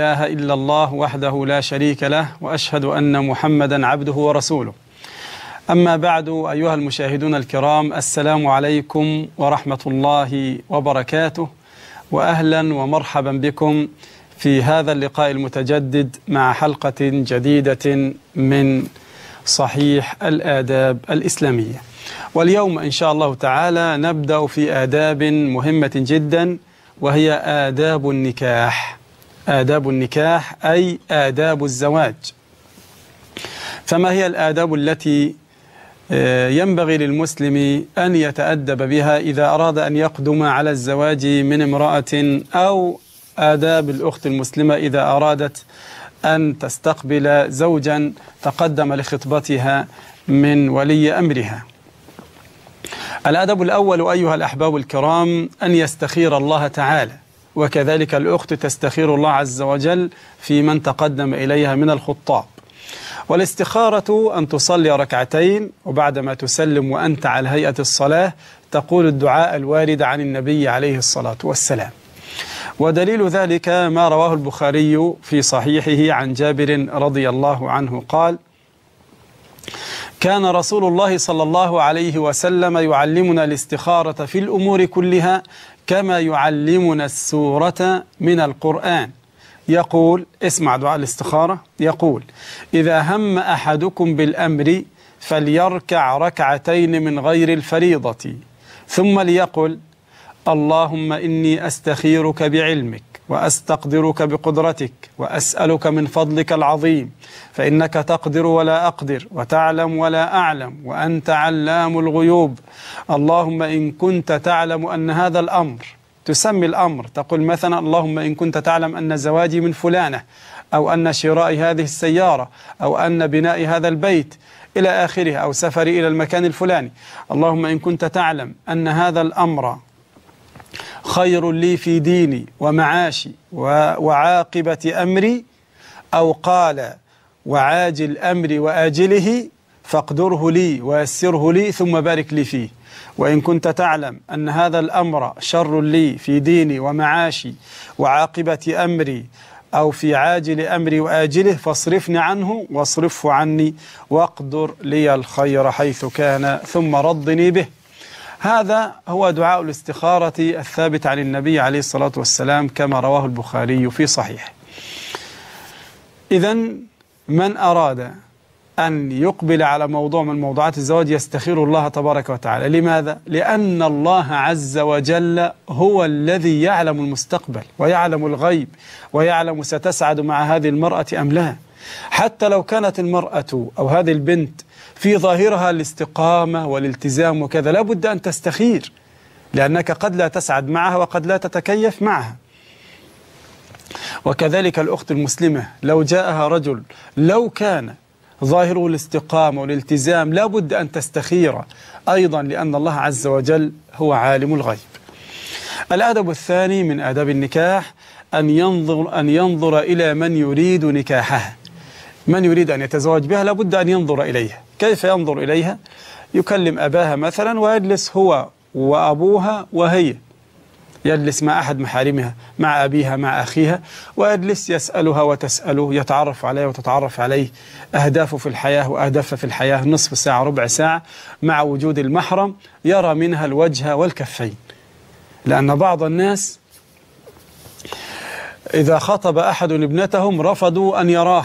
اله الا الله وحده لا شريك له واشهد ان محمدا عبده ورسوله. اما بعد ايها المشاهدون الكرام السلام عليكم ورحمه الله وبركاته واهلا ومرحبا بكم في هذا اللقاء المتجدد مع حلقه جديده من صحيح الاداب الاسلاميه. واليوم ان شاء الله تعالى نبدا في اداب مهمه جدا وهي اداب النكاح. آداب النكاح أي آداب الزواج فما هي الآداب التي آه، ينبغي للمسلم أن يتأدب بها إذا أراد أن يقدم على الزواج من امرأة أو آداب الأخت المسلمة إذا أرادت أن تستقبل زوجا تقدم لخطبتها من ولي أمرها الأدب الأول أيها الأحباب الكرام أن يستخير الله تعالى وكذلك الأخت تستخير الله عز وجل في من تقدم إليها من الخطاب والاستخارة أن تصلي ركعتين وبعدما تسلم وأنت على هيئة الصلاة تقول الدعاء الوارد عن النبي عليه الصلاة والسلام ودليل ذلك ما رواه البخاري في صحيحه عن جابر رضي الله عنه قال كان رسول الله صلى الله عليه وسلم يعلمنا الاستخارة في الأمور كلها كما يعلمنا السورة من القرآن يقول اسمع دعاء الاستخارة يقول إذا هم أحدكم بالأمر فليركع ركعتين من غير الفريضة ثم ليقل اللهم إني أستخيرك بعلمك واستقدرك بقدرتك واسالك من فضلك العظيم فانك تقدر ولا اقدر وتعلم ولا اعلم وانت علام الغيوب اللهم ان كنت تعلم ان هذا الامر تسمي الامر تقول مثلا اللهم ان كنت تعلم ان زواجي من فلانه او ان شراء هذه السياره او ان بناء هذا البيت الى اخره او سفري الى المكان الفلاني اللهم ان كنت تعلم ان هذا الامر خير لي في ديني ومعاشي وعاقبة أمري أو قال وعاجل أمري وآجله فاقدره لي ويسره لي ثم بارك لي فيه وإن كنت تعلم أن هذا الأمر شر لي في ديني ومعاشي وعاقبة أمري أو في عاجل أمري وآجله فاصرفني عنه واصرفه عني واقدر لي الخير حيث كان ثم رضني به هذا هو دعاء الاستخارة الثابت عن النبي عليه الصلاة والسلام كما رواه البخاري في صحيحه إذا من أراد أن يقبل على موضوع من موضوعات الزواج يستخير الله تبارك وتعالى لماذا؟ لأن الله عز وجل هو الذي يعلم المستقبل ويعلم الغيب ويعلم ستسعد مع هذه المرأة أم لا حتى لو كانت المرأة أو هذه البنت في ظاهرها الاستقامة والالتزام وكذا لابد أن تستخير لأنك قد لا تسعد معها وقد لا تتكيف معها وكذلك الأخت المسلمة لو جاءها رجل لو كان ظاهره الاستقامة والالتزام لابد أن تستخير أيضا لأن الله عز وجل هو عالم الغيب الأدب الثاني من آداب النكاح أن ينظر أن ينظر إلى من يريد نكاحها من يريد أن يتزوج بها لابد أن ينظر إليها كيف ينظر إليها يكلم أباها مثلا ويجلس هو وأبوها وهي يجلس مع أحد محارمها مع أبيها مع أخيها ويجلس يسألها وتسأله يتعرف عليها وتتعرف عليه أهدافه في الحياة وأهدافها في الحياة نصف ساعة ربع ساعة مع وجود المحرم يرى منها الوجه والكفين لأن بعض الناس إذا خطب أحد ابنتهم رفضوا أن يراه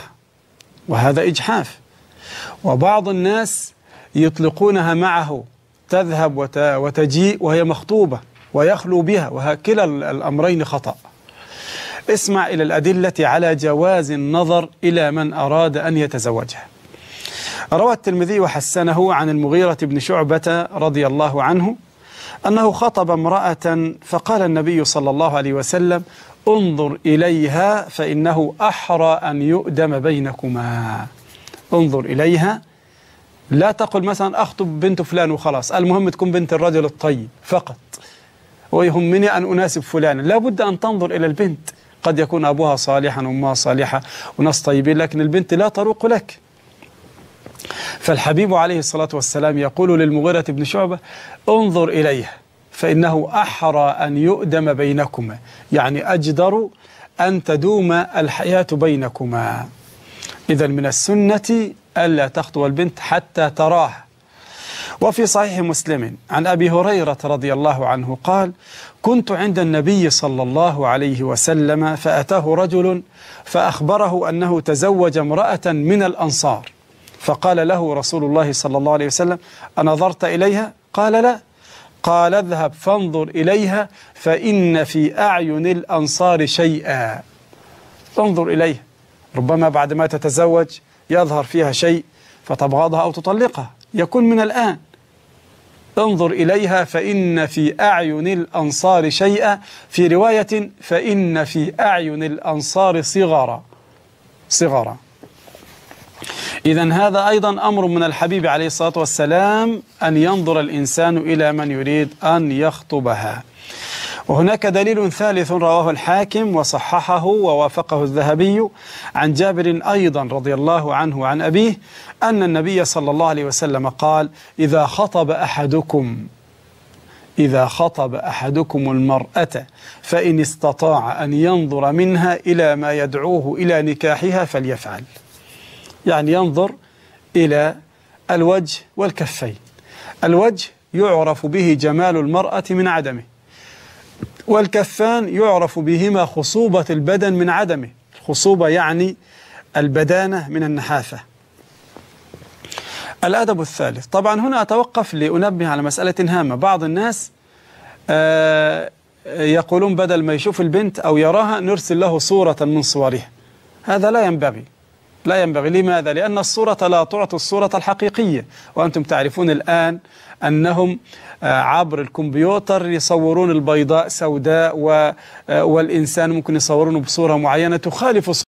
وهذا إجحاف وبعض الناس يطلقونها معه تذهب وتجيء وهي مخطوبة ويخلو بها وهكلا الأمرين خطأ اسمع إلى الأدلة على جواز النظر إلى من أراد أن يتزوجها روى الترمذي وحسنه عن المغيرة بن شعبة رضي الله عنه أنه خطب امرأة فقال النبي صلى الله عليه وسلم انظر إليها فإنه أحرى أن يؤدم بينكما انظر إليها لا تقل مثلا أخطب بنت فلان وخلاص المهم تكون بنت الرجل الطيب فقط ويهمني أن أناسب فلانا لابد أن تنظر إلى البنت قد يكون أبوها صالحا وأمها صالحة وناس طيبين لكن البنت لا تروق لك فالحبيب عليه الصلاة والسلام يقول للمغيرة بن شعبة انظر إليها فإنه أحرى أن يؤدم بينكما يعني أجدر أن تدوم الحياة بينكما إذا من السنة ألا تخطو البنت حتى تراه وفي صحيح مسلم عن أبي هريرة رضي الله عنه قال كنت عند النبي صلى الله عليه وسلم فأتاه رجل فأخبره أنه تزوج امرأة من الأنصار فقال له رسول الله صلى الله عليه وسلم أنظرت إليها؟ قال لا قال اذهب فانظر إليها فإن في أعين الأنصار شيئا انظر إليها ربما بعد ما تتزوج يظهر فيها شيء فتبغضها أو تطلقها يكون من الآن انظر إليها فإن في أعين الأنصار شيئا في رواية فإن في أعين الأنصار صغرا صغرا إذا هذا أيضا أمر من الحبيب عليه الصلاة والسلام أن ينظر الإنسان إلى من يريد أن يخطبها وهناك دليل ثالث رواه الحاكم وصححه ووافقه الذهبي عن جابر أيضا رضي الله عنه عن أبيه أن النبي صلى الله عليه وسلم قال إذا خطب أحدكم إذا خطب أحدكم المرأة فإن استطاع أن ينظر منها إلى ما يدعوه إلى نكاحها فليفعل يعني ينظر إلى الوجه والكفين الوجه يعرف به جمال المرأة من عدمه والكفان يعرف بهما خصوبة البدن من عدمه الخصوبة يعني البدانة من النحافة الأدب الثالث طبعا هنا أتوقف لأنبه على مسألة هامة بعض الناس آه يقولون بدل ما يشوف البنت أو يراها نرسل له صورة من صورها هذا لا ينبغي لا ينبغي لماذا؟ لأن الصورة لا تعطي الصورة الحقيقية وأنتم تعرفون الآن أنهم آه، عبر الكمبيوتر يصورون البيضاء سوداء آه، والإنسان ممكن يصورونه بصورة معينة تخالف